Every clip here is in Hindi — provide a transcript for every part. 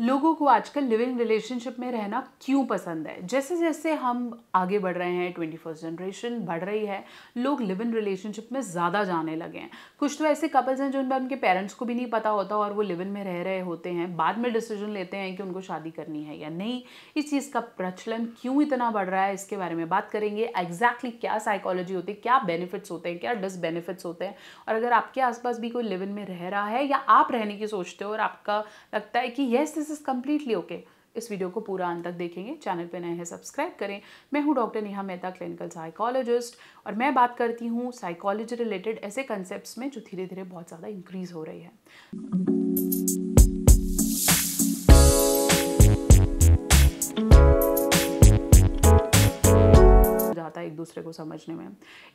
लोगों को आजकल लिव इन रिलेशनशिप में रहना क्यों पसंद है जैसे जैसे हम आगे बढ़ रहे हैं ट्वेंटी फर्स्ट जनरेशन बढ़ रही है लोग लिव इन रिलेशनशिप में ज़्यादा जाने लगे हैं कुछ तो ऐसे कपल्स हैं उनमें उनके पेरेंट्स को भी नहीं पता होता और वो लिव इन में रह रहे होते हैं बाद में डिसीजन लेते हैं कि उनको शादी करनी है या नहीं इस चीज़ का प्रचलन क्यों इतना बढ़ रहा है इसके बारे में बात करेंगे एग्जैक्टली क्या साइकोलॉजी होती है क्या बेनिफिट्स होते हैं क्या डिसबेनिफिट्स होते हैं और अगर आपके आसपास भी कोई लिव इन में रह रहा है या आप रहने की सोचते हो और आपका लगता है कि येस इज़ कम्प्लीटली ओके इस वीडियो को पूरा अंत तक देखेंगे चैनल पर नए हैं सब्सक्राइब करें मैं हूँ doctor Neha Mehta clinical psychologist और मैं बात करती हूँ साइकोलॉजी रिलेटेड ऐसे कंसेप्ट में जो धीरे धीरे बहुत ज़्यादा इंक्रीज़ हो रही है दूसरे को समझने में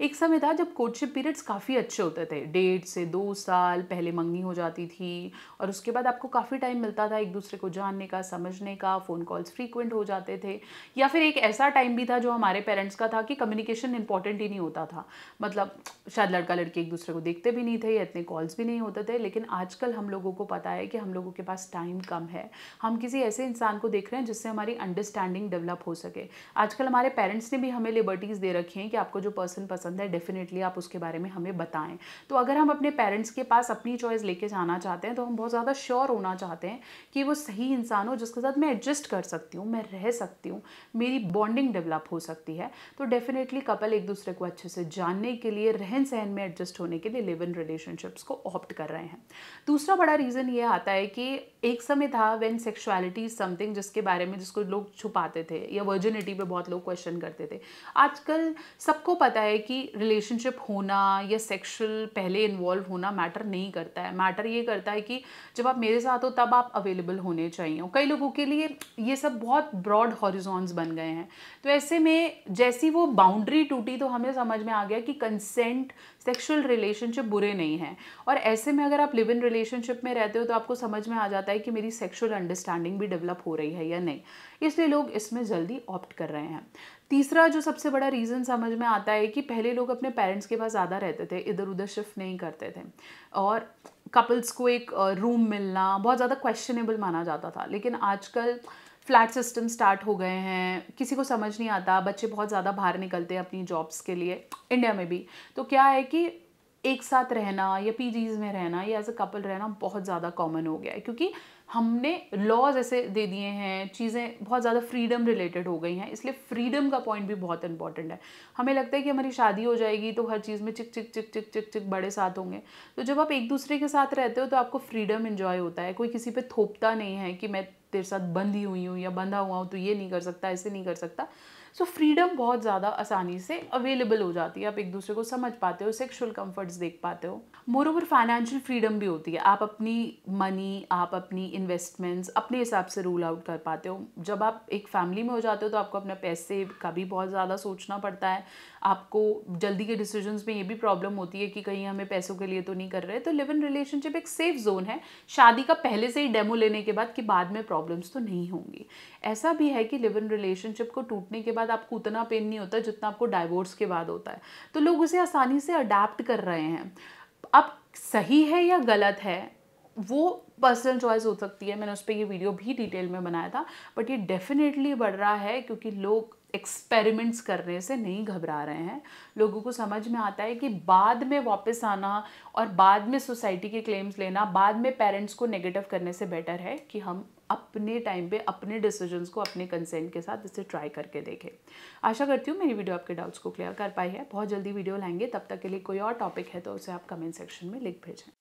एक समय था जब कोर्टशिप पीरियड्स काफ़ी अच्छे होते थे डेढ़ से दो साल पहले मंगनी हो जाती थी और उसके बाद आपको काफ़ी टाइम मिलता था एक दूसरे को जानने का समझने का फ़ोन कॉल्स फ्रीक्वेंट हो जाते थे या फिर एक ऐसा टाइम भी था जो हमारे पेरेंट्स का था कि कम्युनिकेशन इंपॉर्टेंट ही नहीं होता था मतलब शायद लड़का लड़की एक दूसरे को देखते भी नहीं थे या इतने कॉल्स भी नहीं होते थे लेकिन आजकल हम लोगों को पता है कि हम लोगों के पास टाइम कम है हम किसी ऐसे इंसान को देख रहे हैं जिससे हमारी अंडरस्टैंडिंग डेवलप हो सके आजकल हमारे पेरेंट्स ने भी हमें लिबर्टीज़ दे रखें कि आपको जो पर्सन पसंद है डेफिनेटली आप उसके बारे में हमें बताएं तो अगर हम अपने पेरेंट्स के पास अपनी चॉइस लेके जाना चाहते हैं तो हम बहुत ज़्यादा श्योर होना चाहते हैं कि वो सही इंसान हो जिसके साथ मैं एडजस्ट कर सकती हूँ मैं रह सकती हूँ मेरी बॉन्डिंग डेवलप हो सकती है तो डेफिनेटली कपल एक दूसरे को अच्छे से जानने के लिए रहन सहन में एडजस्ट होने के लिए लिव इन रिलेशनशिप्स को ऑप्ट कर रहे हैं दूसरा बड़ा रीज़न ये आता है कि एक समय था वेन सेक्शुअलिटी समथिंग जिसके बारे में जिसको लोग छुपाते थे या वर्जिनिटी पे बहुत लोग क्वेश्चन करते थे आजकल सबको पता है कि रिलेशनशिप होना या सेक्सुअल पहले इन्वॉल्व होना मैटर नहीं करता है मैटर ये करता है कि जब आप मेरे साथ हो तब आप अवेलेबल होने चाहिए कई लोगों के लिए ये सब बहुत ब्रॉड हॉरिजॉन्स बन गए हैं तो ऐसे में जैसी वो बाउंड्री टूटी तो हमें समझ में आ गया कि कंसेंट सेक्सुअल रिलेशनशिप बुरे नहीं हैं और ऐसे में अगर आप लिव इन रिलेशनशिप में रहते हो तो आपको समझ में आ जाता है कि मेरी सेक्सुअल अंडरस्टैंडिंग भी डेवलप हो रही है या नहीं इसलिए लोग इसमें जल्दी ऑप्ट कर रहे हैं तीसरा जो सबसे बड़ा रीज़न समझ में आता है कि पहले लोग अपने पेरेंट्स के पास ज़्यादा रहते थे इधर उधर शिफ्ट नहीं करते थे और कपल्स को एक रूम मिलना बहुत ज़्यादा क्वेश्चनेबल माना जाता था लेकिन आजकल फ्लैट सिस्टम स्टार्ट हो गए हैं किसी को समझ नहीं आता बच्चे बहुत ज़्यादा बाहर निकलते हैं अपनी जॉब्स के लिए इंडिया में भी तो क्या है कि एक साथ रहना या पीजीज में रहना या एज अ कपल रहना बहुत ज़्यादा कॉमन हो गया है क्योंकि हमने लॉज ऐसे दे दिए हैं चीज़ें बहुत ज़्यादा फ्रीडम रिलेटेड हो गई हैं इसलिए फ्रीडम का पॉइंट भी बहुत इंपॉर्टेंट है हमें लगता है कि हमारी शादी हो जाएगी तो हर चीज़ में चिक चिक चिक चिक चिक चिक बड़े साथ होंगे तो जब आप एक दूसरे के साथ रहते हो तो आपको फ्रीडम इन्जॉय होता है कोई किसी पर थोपता नहीं है कि मैं तेरे साथ बंधी हुई हूँ या बंधा हुआ हूँ तो ये नहीं कर सकता ऐसे नहीं कर सकता सो फ्रीडम बहुत ज़्यादा आसानी से अवेलेबल हो जाती है आप एक दूसरे को समझ पाते हो सेक्शुअल कम्फर्ट्स देख पाते हो मोर ओवर फाइनेंशियल फ्रीडम भी होती है आप अपनी मनी आप अपनी इन्वेस्टमेंट्स अपने हिसाब से रूल आउट कर पाते हो जब आप एक फैमिली में हो जाते हो तो आपको अपने पैसे का भी बहुत ज़्यादा सोचना पड़ता है आपको जल्दी के डिसीजंस में ये भी प्रॉब्लम होती है कि कहीं हमें पैसों के लिए तो नहीं कर रहे तो लिव इन रिलेशनशिप एक सेफ जोन है शादी का पहले से ही डेमो लेने के बाद कि बाद में प्रॉब्लम्स तो नहीं होंगी ऐसा भी है कि लिव इन रिलेशनशिप को टूटने के बाद बाद आपको उतना पेन नहीं होता जितना आपको डाइवोर्स के बाद होता है तो लोग उसे आसानी से अडेप्ट कर रहे हैं अब सही है या गलत है वो पर्सनल चॉइस हो सकती है मैंने उस पर ये वीडियो भी डिटेल में बनाया था बट ये डेफिनेटली बढ़ रहा है क्योंकि लोग एक्सपेरिमेंट्स करने से नहीं घबरा रहे हैं लोगों को समझ में आता है कि बाद में वापस आना और बाद में सोसाइटी के क्लेम्स लेना बाद में पेरेंट्स को नेगेटिव करने से बेटर है कि हम अपने टाइम पे अपने डिसीजंस को अपने कंसेंट के साथ इसे ट्राई करके देखें आशा करती हूँ मेरी वीडियो आपके डाउट्स को क्लियर कर पाई है बहुत जल्दी वीडियो लाएंगे तब तक के लिए कोई और टॉपिक है तो उसे आप कमेंट सेक्शन में लिख भेजें